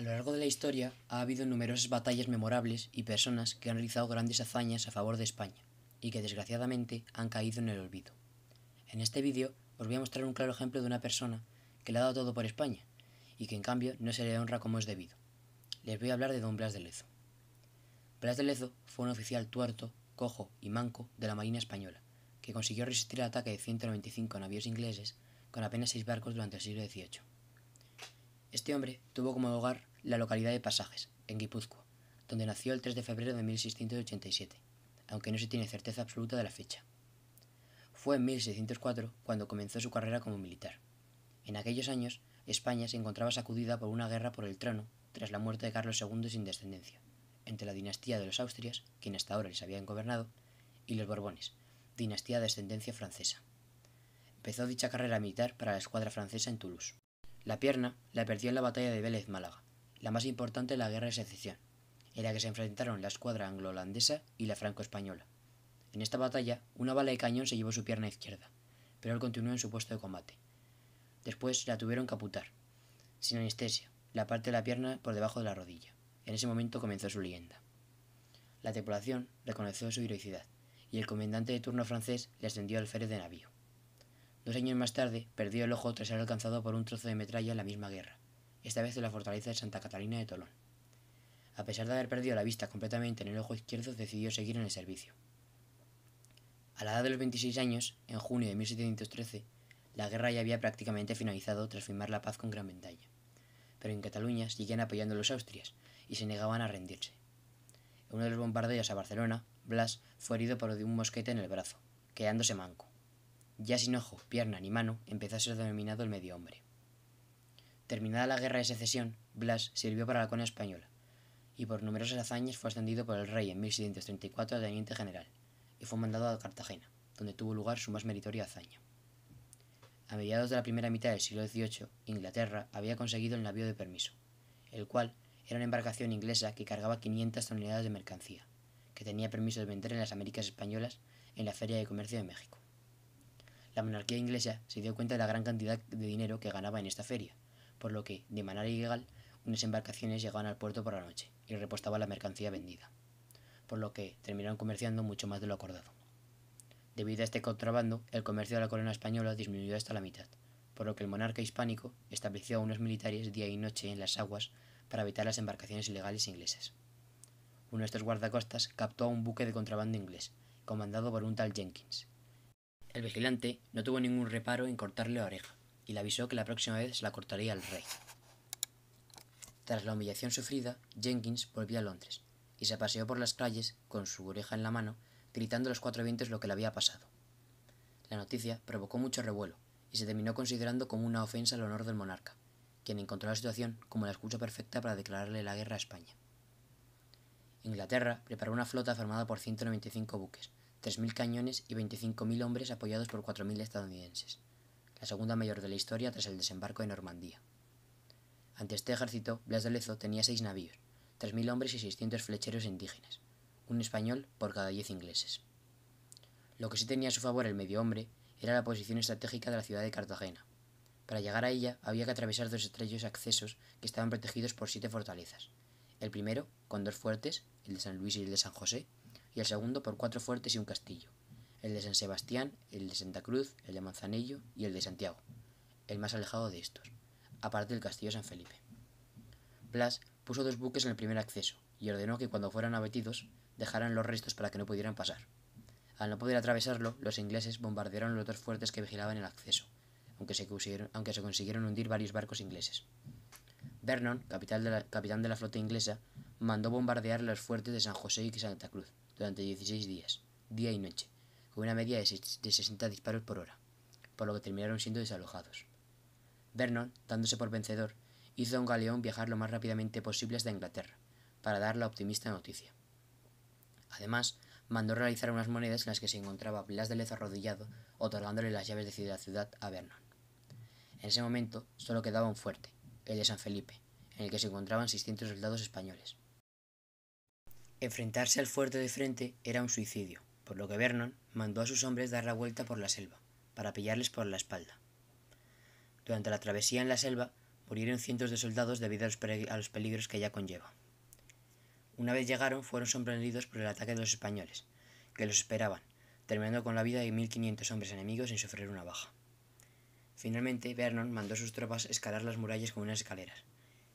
A lo largo de la historia ha habido numerosas batallas memorables y personas que han realizado grandes hazañas a favor de España y que desgraciadamente han caído en el olvido. En este vídeo os voy a mostrar un claro ejemplo de una persona que le ha dado todo por España y que en cambio no se le honra como es debido. Les voy a hablar de don Blas de Lezo. Blas de Lezo fue un oficial tuerto, cojo y manco de la Marina Española, que consiguió resistir el ataque de 195 navíos ingleses con apenas seis barcos durante el siglo XVIII. Este hombre tuvo como hogar la localidad de Pasajes, en Guipúzcoa, donde nació el 3 de febrero de 1687, aunque no se tiene certeza absoluta de la fecha. Fue en 1604 cuando comenzó su carrera como militar. En aquellos años, España se encontraba sacudida por una guerra por el trono tras la muerte de Carlos II sin descendencia, entre la dinastía de los Austrias, quien hasta ahora les habían gobernado, y los Borbones, dinastía de ascendencia francesa. Empezó dicha carrera militar para la escuadra francesa en Toulouse. La pierna la perdió en la batalla de Vélez Málaga, la más importante la Guerra de Secesión, en la que se enfrentaron la escuadra anglo-holandesa y la franco-española. En esta batalla, una bala de cañón se llevó su pierna izquierda, pero él continuó en su puesto de combate. Después la tuvieron que aputar, sin anestesia, la parte de la pierna por debajo de la rodilla. En ese momento comenzó su leyenda. La tripulación reconoció su heroicidad, y el comandante de turno francés le ascendió al alférez de navío. Dos años más tarde, perdió el ojo tras ser alcanzado por un trozo de metralla en la misma guerra, esta vez en la fortaleza de Santa Catalina de Tolón. A pesar de haber perdido la vista completamente en el ojo izquierdo, decidió seguir en el servicio. A la edad de los 26 años, en junio de 1713, la guerra ya había prácticamente finalizado tras firmar la paz con Gran Bretaña. Pero en Cataluña seguían apoyando a los austrias y se negaban a rendirse. En uno de los bombardeos a Barcelona, Blas fue herido por de un mosquete en el brazo, quedándose manco. Ya sin ojos, pierna ni mano, empezó a ser denominado el medio hombre. Terminada la Guerra de Secesión, Blas sirvió para la corona española y por numerosas hazañas fue ascendido por el rey en 1734 a teniente general y fue mandado a Cartagena, donde tuvo lugar su más meritoria hazaña. A mediados de la primera mitad del siglo XVIII, Inglaterra había conseguido el navío de permiso, el cual era una embarcación inglesa que cargaba 500 toneladas de mercancía, que tenía permiso de vender en las Américas españolas en la Feria de Comercio de México. La monarquía inglesa se dio cuenta de la gran cantidad de dinero que ganaba en esta feria, por lo que, de manera ilegal, unas embarcaciones llegaban al puerto por la noche y repostaban la mercancía vendida, por lo que terminaron comerciando mucho más de lo acordado. Debido a este contrabando, el comercio de la corona española disminuyó hasta la mitad, por lo que el monarca hispánico estableció a unos militares día y noche en las aguas para evitar las embarcaciones ilegales inglesas. Uno de estos guardacostas captó a un buque de contrabando inglés, comandado por un tal Jenkins. El vigilante no tuvo ningún reparo en cortarle la oreja, y le avisó que la próxima vez se la cortaría al rey. Tras la humillación sufrida, Jenkins volvió a Londres y se paseó por las calles con su oreja en la mano, gritando a los cuatro vientos lo que le había pasado. La noticia provocó mucho revuelo y se terminó considerando como una ofensa al honor del monarca, quien encontró la situación como la excusa perfecta para declararle la guerra a España. Inglaterra preparó una flota formada por 195 buques, 3.000 cañones y 25.000 hombres apoyados por 4.000 estadounidenses la segunda mayor de la historia tras el desembarco de Normandía. Ante este ejército, Blas de Lezo tenía seis navíos, mil hombres y 600 flecheros indígenas, un español por cada diez ingleses. Lo que sí tenía a su favor el medio hombre era la posición estratégica de la ciudad de Cartagena. Para llegar a ella había que atravesar dos estrechos accesos que estaban protegidos por siete fortalezas. El primero, con dos fuertes, el de San Luis y el de San José, y el segundo por cuatro fuertes y un castillo el de San Sebastián, el de Santa Cruz, el de Manzanillo y el de Santiago, el más alejado de estos, aparte del castillo San Felipe. Blas puso dos buques en el primer acceso y ordenó que cuando fueran abatidos dejaran los restos para que no pudieran pasar. Al no poder atravesarlo, los ingleses bombardearon los otros fuertes que vigilaban el acceso, aunque se consiguieron, hundir varios barcos ingleses. Vernon, capitán de la flota inglesa, mandó bombardear los fuertes de San José y Santa Cruz durante 16 días, día y noche, con una media de, 60 disparos por hora, por lo que terminaron siendo desalojados. Vernon, dándose por vencedor, hizo a un galeón viajar lo más rápidamente posible hasta Inglaterra, para dar la optimista noticia. Además, mandó realizar unas monedas en las que se encontraba Blas de Lezo arrodillado, otorgándole las llaves de ciudad ciudad a Vernon. En ese momento solo quedaba un fuerte, el de San Felipe, en el que se encontraban 600 soldados españoles. Enfrentarse al fuerte de frente era un suicidio, por lo que Vernon mandó a sus hombres dar la vuelta por la selva, para pillarles por la espalda. Durante la travesía en la selva, murieron cientos de soldados debido a los, peligros que ella conlleva. Una vez llegaron, fueron sorprendidos por el ataque de los españoles, que los esperaban, terminando con la vida de 1.500 hombres enemigos sin sufrir una baja. Finalmente, Vernon mandó a sus tropas escalar las murallas con unas escaleras,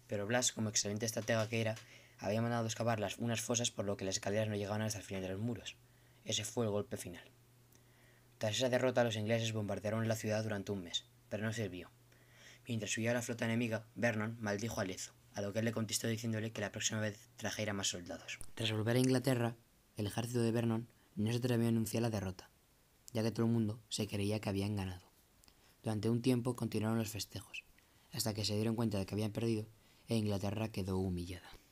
pero Blas, como excelente estratega que era, había mandado excavar unas fosas por lo que las escaleras no llegaban hasta el final de los muros. Ese fue el golpe final. Tras esa derrota, los ingleses bombardearon la ciudad durante un mes, pero no sirvió. Mientras subía a la flota enemiga, Vernon maldijo a Lezo, a lo que él le contestó diciéndole que la próxima vez trajera más soldados. Tras volver a Inglaterra, el ejército de Vernon no se atrevió a anunciar la derrota, ya que todo el mundo se creía que habían ganado. Durante un tiempo continuaron los festejos, hasta que se dieron cuenta de que habían perdido e Inglaterra quedó humillada.